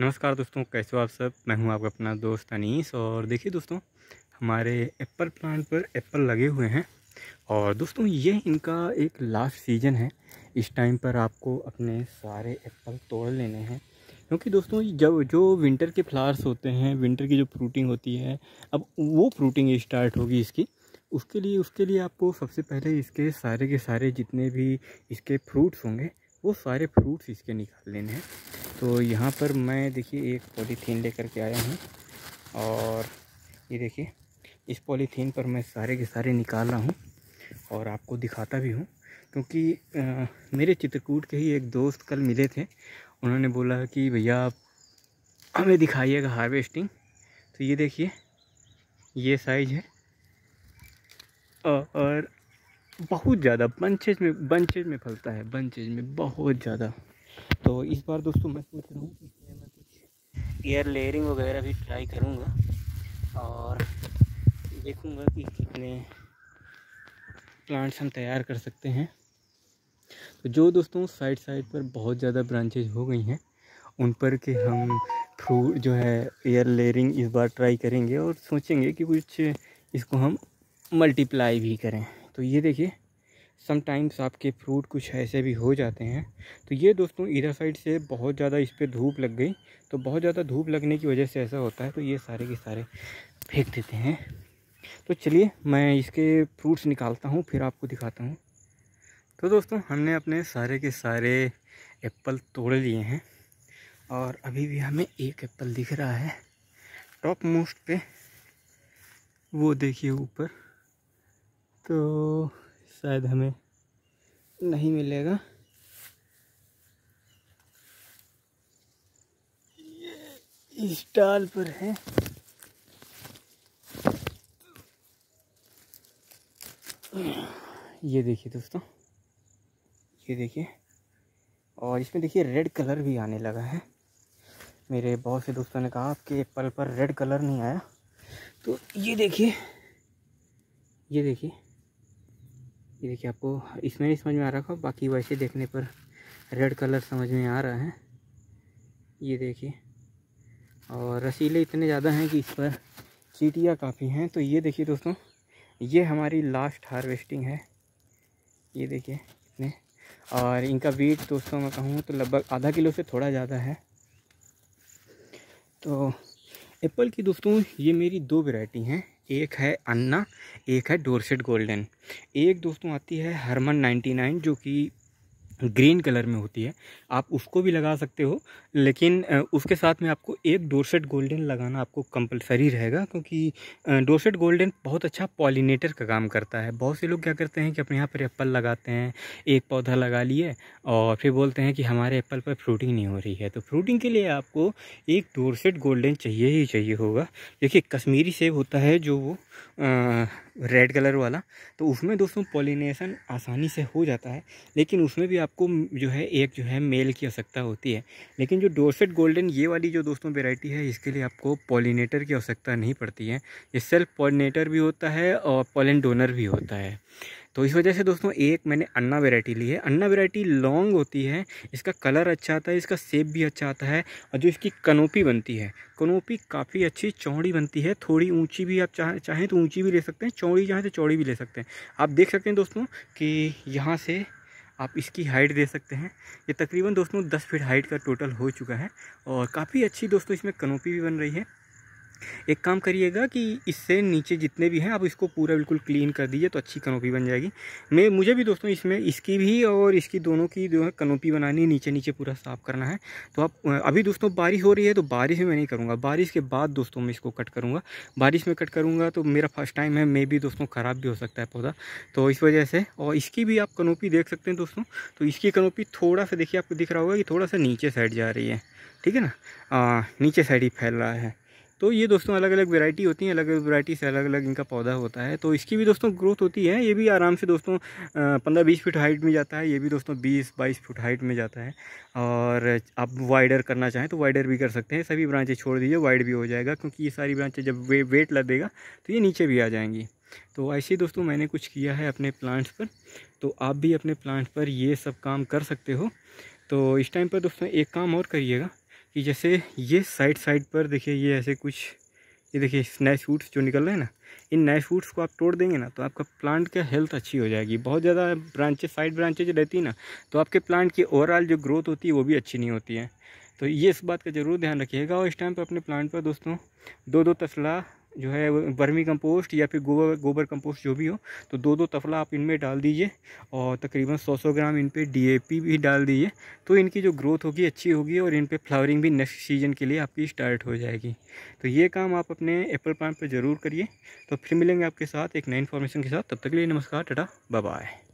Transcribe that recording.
नमस्कार दोस्तों कैसे हो आप सब मैं हूं आपका अपना दोस्त अनीस और देखिए दोस्तों हमारे एप्पल प्लांट पर एप्पल लगे हुए हैं और दोस्तों ये इनका एक लास्ट सीजन है इस टाइम पर आपको अपने सारे एप्पल तोड़ लेने हैं क्योंकि दोस्तों जब जो विंटर के फ्लावर्स होते हैं विंटर की जो फ्रूटिंग होती है अब वो फ्रूटिंग स्टार्ट होगी इसकी उसके लिए उसके लिए आपको सबसे पहले इसके सारे के सारे जितने भी इसके फ्रूट्स होंगे वो सारे फ्रूट्स इसके निकाल लेने हैं तो यहाँ पर मैं देखिए एक पॉलीथीन लेकर के आया हूँ और ये देखिए इस पॉलीथीन पर मैं सारे के सारे निकाल रहा हूँ और आपको दिखाता भी हूँ क्योंकि आ, मेरे चित्रकूट के ही एक दोस्त कल मिले थे उन्होंने बोला कि भैया आप हमें दिखाइएगा हार्वेस्टिंग तो ये देखिए ये साइज़ है और बहुत ज़्यादा बंचेज में बंचेज में फलता है बंचेज में बहुत ज़्यादा तो इस बार दोस्तों मैं सोच रहा हूँ कि मैं कुछ एयर लेयरिंग वगैरह भी ट्राई करूँगा और देखूँगा कि कितने प्लांट्स हम तैयार कर सकते हैं तो जो दोस्तों साइड साइड पर बहुत ज़्यादा ब्रांचेज हो गई हैं उन पर के हम फ्रूट जो है एयर लेयरिंग इस बार ट्राई करेंगे और सोचेंगे कि कुछ इसको हम मल्टीप्लाई भी करें तो ये देखिए समटाइम्स आपके फ्रूट कुछ ऐसे भी हो जाते हैं तो ये दोस्तों इधर साइड से बहुत ज़्यादा इस पर धूप लग गई तो बहुत ज़्यादा धूप लगने की वजह से ऐसा होता है तो ये सारे के सारे फेंक देते हैं तो चलिए मैं इसके फ्रूट्स निकालता हूँ फिर आपको दिखाता हूँ तो दोस्तों हमने अपने सारे के सारे एप्पल तोड़ लिए हैं और अभी भी हमें एक एप्पल दिख रहा है टॉप मोस्ट पे वो देखिए ऊपर तो शायद हमें नहीं मिलेगा ये पर है ये देखिए दोस्तों ये देखिए और इसमें देखिए रेड कलर भी आने लगा है मेरे बहुत से दोस्तों ने कहा आपके एप्पल पर रेड कलर नहीं आया तो ये देखिए ये देखिए ये देखिए आपको इसमें नहीं समझ में आ रहा होगा बाकी वैसे देखने पर रेड कलर समझ में आ रहा है ये देखिए और रसीले इतने ज़्यादा हैं कि इस पर चीटियाँ काफ़ी हैं तो ये देखिए दोस्तों ये हमारी लास्ट हार्वेस्टिंग है ये देखिए इतने और इनका वेट दोस्तों मैं कहूँ तो लगभग आधा किलो से थोड़ा ज़्यादा है तो एप्पल की दोस्तों ये मेरी दो वेराइटी हैं एक है अन्ना एक है डोरसेट गोल्डन एक दोस्तों आती है हरमन 99 जो कि ग्रीन कलर में होती है आप उसको भी लगा सकते हो लेकिन उसके साथ में आपको एक डोरसेट गोल्डन लगाना आपको कंपलसरी रहेगा क्योंकि डोरसेट गोल्डन बहुत अच्छा पॉलिनेटर का काम करता है बहुत से लोग क्या करते हैं कि अपने यहाँ पर एप्पल लगाते हैं एक पौधा लगा लिए और फिर बोलते हैं कि हमारे एप्पल पर फ्रूटिंग नहीं हो रही है तो फ्रूटिंग के लिए आपको एक डोरसेट गोल्डन चाहिए ही चाहिए होगा देखिए कश्मीरी सेब होता है जो वो रेड कलर वाला तो उसमें दोस्तों पोलिनेशन आसानी से हो जाता है लेकिन उसमें भी आपको जो है एक जो है मेल की आवश्यकता होती है लेकिन जो डोरसेट गोल्डन ये वाली जो दोस्तों वेराइटी है इसके लिए आपको पोलिनेटर की आवश्यकता नहीं पड़ती है ये सेल्फ पोलिनेटर भी होता है और पोलिन डोनर भी होता है तो इस वजह से दोस्तों एक मैंने अन्ना वेराइटी ली है अन्ना वेराइटी लॉन्ग होती है इसका कलर अच्छा आता है इसका सेप भी अच्छा आता है और जो इसकी कनोपी बनती है कनोपी काफ़ी अच्छी चौड़ी बनती है थोड़ी ऊंची भी आप चाहें चाहें तो ऊंची भी ले सकते हैं चौड़ी चाहें तो चौड़ी भी ले सकते हैं आप देख सकते हैं दोस्तों कि यहाँ से आप इसकी हाइट दे सकते हैं ये तकरीबन दोस्तों दस फीट हाइट का टोटल हो चुका है और काफ़ी अच्छी दोस्तों इसमें कनोपी भी बन रही है एक काम करिएगा कि इससे नीचे जितने भी हैं आप इसको पूरा बिल्कुल क्लीन कर दीजिए तो अच्छी कनोपी बन जाएगी मैं मुझे भी दोस्तों इसमें इसकी भी और इसकी दोनों की जो है कनोपी बनानी नीचे नीचे पूरा साफ़ करना है तो आप अभी दोस्तों बारिश हो रही है तो बारिश में मैं नहीं करूँगा बारिश के बाद दोस्तों मैं इसको कट करूँगा बारिश में कट करूँगा तो मेरा फर्स्ट टाइम है मे भी दोस्तों ख़राब भी हो सकता है पौधा तो इस वजह से और इसकी भी आप कनोपी देख सकते हैं दोस्तों तो इसकी कनोपी थोड़ा सा देखिए आपको दिख रहा होगा कि थोड़ा सा नीचे साइड जा रही है ठीक है ना नीचे साइड ही फैल रहा है तो ये दोस्तों अलग अलग वेरायटी होती है अलग अलग वेराइटी से अलग अलग इनका पौधा होता है तो इसकी भी दोस्तों ग्रोथ होती है ये भी आराम से दोस्तों पंद्रह बीस फीट हाइट में जाता है ये भी दोस्तों बीस बाईस फुट हाइट में जाता है और आप वाइडर करना चाहें तो वाइडर भी कर सकते हैं सभी ब्रांचें छोड़ दीजिए वाइड भी हो जाएगा क्योंकि ये सारी ब्रांचें जब वे, वेट लगेगा तो ये नीचे भी आ जाएंगी तो ऐसे ही दोस्तों मैंने कुछ किया है अपने प्लांट्स पर तो आप भी अपने प्लांट्स पर ये सब काम कर सकते हो तो इस टाइम पर दोस्तों एक काम और करिएगा कि जैसे ये साइड साइड पर देखिए ये ऐसे कुछ ये देखिए नए शूट्स जो निकल रहे हैं ना इन नए फ्रूट्स को आप तोड़ देंगे ना तो आपका प्लांट का हेल्थ अच्छी हो जाएगी बहुत ज़्यादा ब्रांचेज साइड ब्रांचेज रहती हैं ना तो आपके प्लांट की ओवरऑल जो ग्रोथ होती है वो भी अच्छी नहीं होती है तो ये इस बात का ज़रूर ध्यान रखिएगा और इस टाइम पर अपने प्लांट पर दोस्तों दो दो तसला जो है वर्मी कंपोस्ट या फिर गोबर गोबर कंपोस्ट जो भी हो तो दो दो तफला आप इनमें डाल दीजिए और तकरीबन सौ सौ ग्राम इन पर डी भी डाल दीजिए तो इनकी जो ग्रोथ होगी अच्छी होगी और इन पर फ्लावरिंग भी नेक्स्ट सीजन के लिए आपकी स्टार्ट हो जाएगी तो ये काम आप अपने एप्पल प्लांट पर ज़रूर करिए तो फिर मिलेंगे आपके साथ एक नई इन्फॉर्मेशन के साथ तब तक के लिए नमस्कार टाटा बाय